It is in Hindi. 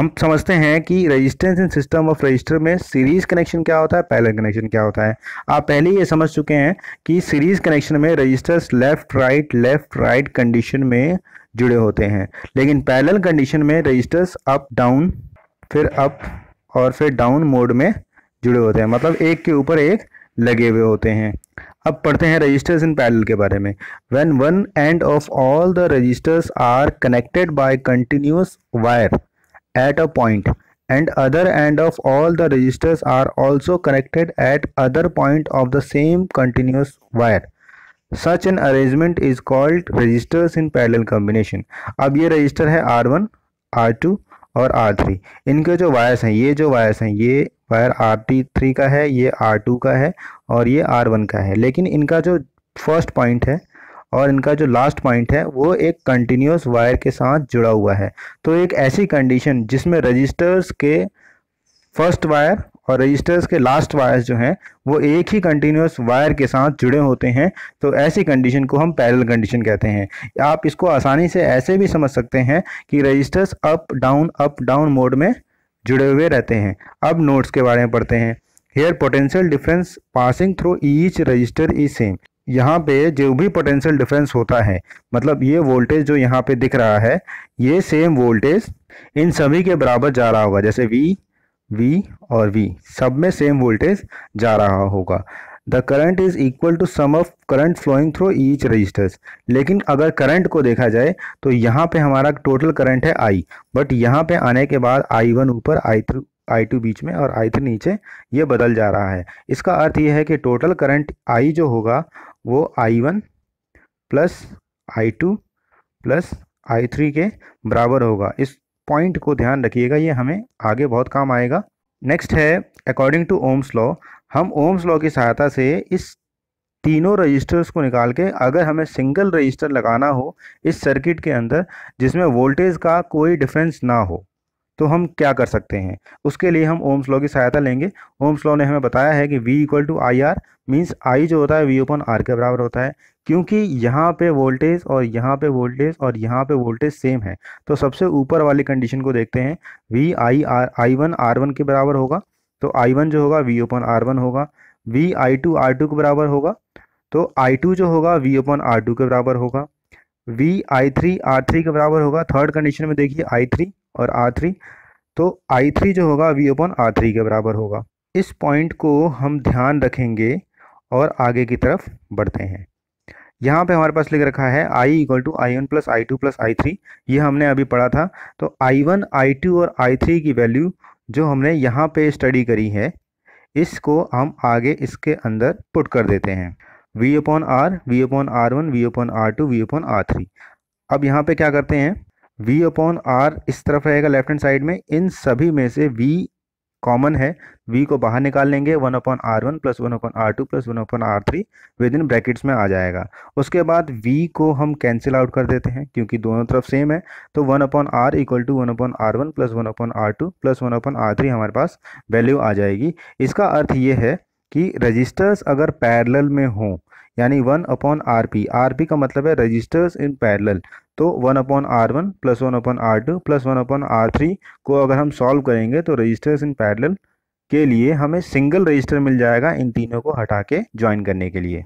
हम समझते हैं कि resistance in system of resistor में सीरीज कनेक्शन क्या होता है पैरेलल कनेक्शन क्या होता है आप पहले ये समझ चुके हैं कि सीरीज कनेक्शन में resistors left right left right condition में जुड़े होते हैं लेकिन पैरेलल कंडीशन में रजिस्टर्स अप डाउन फिर अप और फिर डाउन मोड में जुड़े होते हैं मतलब एक के ऊपर एक लगे हुए होते हैं अब पढ़ते हैं रजिस्टर्स इन पैरेलल के बारे में when one end of all the resistors are connected by continuous wire at a point and other end of all the registers are also connected at other point of the same continuous wire. Such an arrangement is called registers in parallel combination. अब ये register है R1, R2 और R3. इनके जो wires हैं ये जो wires हैं ये वायर आर थ्री का है ये आर टू का है और ये आर वन का है लेकिन इनका जो फर्स्ट पॉइंट है और इनका जो लास्ट पॉइंट है वो एक कंटिन्यूस वायर के साथ जुड़ा हुआ है तो एक ऐसी कंडीशन जिसमें रजिस्टर्स के फर्स्ट वायर और रजिस्टर्स के लास्ट वायर्स जो हैं वो एक ही कंटिन्यूस वायर के साथ जुड़े होते हैं तो ऐसी कंडीशन को हम पैरेलल कंडीशन कहते हैं आप इसको आसानी से ऐसे भी समझ सकते हैं कि resistors up down up down mode में जुड़े हुए रहते हैं अब नोट्स के बारे में पढ़ते हैं here potential difference passing through each resistor is same यहाँ पे जो भी पोटेंशियल डिफरेंस होता है मतलब ये वोल्टेज जो यहाँ पे दिख रहा है ये सेम वोल्टेज इन सभी के बराबर जा रहा होगा जैसे वी वी और वी सब में सेम वोल्टेज जा रहा होगा the current is equal to sum of current flowing through each resistors लेकिन अगर करंट को देखा जाए तो यहाँ पे हमारा टोटल करंट है आई बट यहाँ पे आने के बाद आई वन ऊपर आई थ्रू आई टू बीच में और आई थ्री नीचे ये बदल जा रहा है इसका अर्थ ये है कि टोटल करंट आई जो होगा वो I one plus I two plus I three के बराबर होगा इस पॉइंट को ध्यान रखिएगा ये हमें आगे बहुत काम आएगा नेक्स्ट है अकॉर्डिंग टू ओम्स लॉ हम ओम्स लॉ की सहायता से इस तीनों रजिस्टर्स को निकाल के अगर हमें सिंगल रजिस्टर लगाना हो इस सर्किट के अंदर जिसमें वोल्टेज का कोई डिफरेंस ना हो तो हम क्या कर सकते हैं उसके लिए हम ओम्स लॉ की सहायता लेंगे ओम्स लॉ ने हमें बताया है कि V equal to I R means I जो होता है वी ओपन आर के बराबर होता है क्योंकि यहाँ पे वोल्टेज और यहाँ पे वोल्टेज और यहाँ पे वोल्टेज सेम है तो सबसे ऊपर वाली कंडीशन को देखते हैं V I R I one R one के बराबर होगा तो आई वन जो होगा वी ओपन आर वन होगा V I two R two के बराबर होगा तो आई टू जो होगा वी ओपन आर टू के बराबर होगा V I three R three के बराबर होगा थर्ड कंडीशन में देखिए आई थ्री और आर थ्री तो आई थ्री जो होगा वी अपॉन आर थ्री के बराबर होगा इस पॉइंट को हम ध्यान रखेंगे और आगे की तरफ बढ़ते हैं यहाँ पे हमारे पास लिख रखा है I equal to I one plus I two plus I three ये हमने अभी पढ़ा था तो आई वन आई टू और आई थ्री की वैल्यू जो हमने यहाँ पे स्टडी करी है इसको हम आगे इसके अंदर पुट कर देते हैं V upon R V upon R one V upon R two V upon R three अब यहाँ पे क्या करते हैं v अपॉन आर इस तरफ रहेगा लेफ्ट हैंड साइड में इन सभी में से v कॉमन है v को बाहर निकाल लेंगे one upon R one plus one upon R two plus one upon R three within brackets में आ जाएगा उसके बाद v को हम कैंसिल आउट कर देते हैं क्योंकि दोनों तरफ सेम है तो one upon R equal to one upon R one plus one upon R two plus one upon R three हमारे पास वैल्यू आ जाएगी इसका अर्थ ये है कि रजिस्टर्स अगर पैरेलल में हों यानी one upon R P R P का मतलब है रजिस्टर्स इन पैरेलल तो one upon R one plus one upon R two plus one upon R three को अगर हम सॉल्व करेंगे तो रजिस्टर्स इन पैरेलल के लिए हमें सिंगल रजिस्टर मिल जाएगा इन तीनों को हटा के ज्वाइन करने के लिए